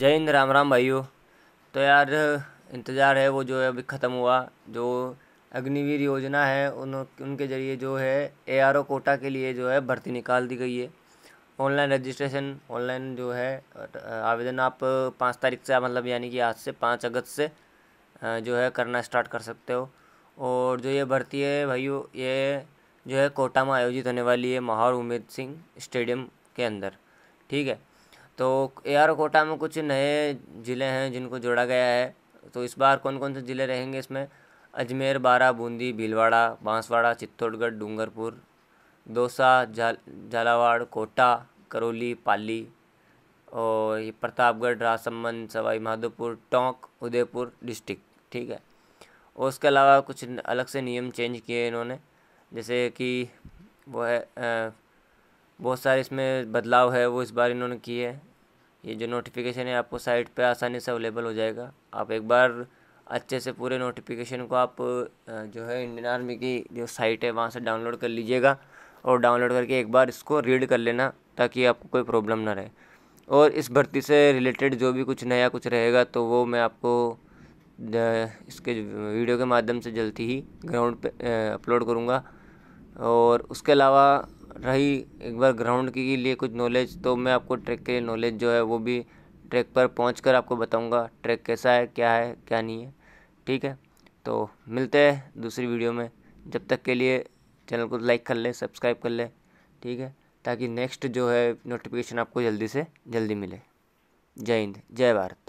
जय हिंद राम राम भाइयों तो यार इंतज़ार है वो जो है अभी ख़त्म हुआ जो अग्निवीर योजना है उन उनके ज़रिए जो है ए आर ओ कोटा के लिए जो है भर्ती निकाल दी गई है ऑनलाइन रजिस्ट्रेशन ऑनलाइन जो है आवेदन आप पाँच तारीख से मतलब यानी कि आज से पाँच अगस्त से जो है करना स्टार्ट कर सकते हो और जो ये भर्ती है भाइयों ये जो है कोटा में आयोजित होने वाली है महार उमेद सिंह स्टेडियम के अंदर ठीक है तो ए कोटा में कुछ नए ज़िले हैं जिनको जोड़ा गया है तो इस बार कौन कौन से ज़िले रहेंगे इसमें अजमेर बारा बूंदी भीलवाड़ा बांसवाड़ा चित्तौड़गढ़ डूंगरपुर दौसा झालावाड़ झालावाड़ कोटा करौली पाली और ये प्रतापगढ़ राजसमंद सवाई माधोपुर टोंक उदयपुर डिस्ट्रिक्ट ठीक है और उसके अलावा कुछ अलग से नियम चेंज किए इन्होंने जैसे कि वो है बहुत सारे इसमें बदलाव है वो इस बार इन्होंने किए ये जो नोटिफिकेशन है आपको साइट पे आसानी से अवेलेबल हो जाएगा आप एक बार अच्छे से पूरे नोटिफिकेशन को आप जो है इंडियन आर्मी की जो साइट है वहाँ से डाउनलोड कर लीजिएगा और डाउनलोड करके एक बार इसको रीड कर लेना ताकि आपको कोई प्रॉब्लम ना रहे और इस भर्ती से रिलेटेड जो भी कुछ नया कुछ रहेगा तो वो मैं आपको इसके वीडियो के माध्यम से जल्दी ही ग्राउंड पे अपलोड करूँगा और उसके अलावा रही एक बार ग्राउंड के लिए कुछ नॉलेज तो मैं आपको ट्रैक के लिए नॉलेज जो है वो भी ट्रैक पर पहुँच आपको बताऊँगा ट्रैक कैसा है क्या है क्या नहीं है ठीक है तो मिलते हैं दूसरी वीडियो में जब तक के लिए चैनल को लाइक कर ले सब्सक्राइब कर ले ठीक है ताकि नेक्स्ट जो है नोटिफिकेशन आपको जल्दी से जल्दी मिले जय हिंद जय भारत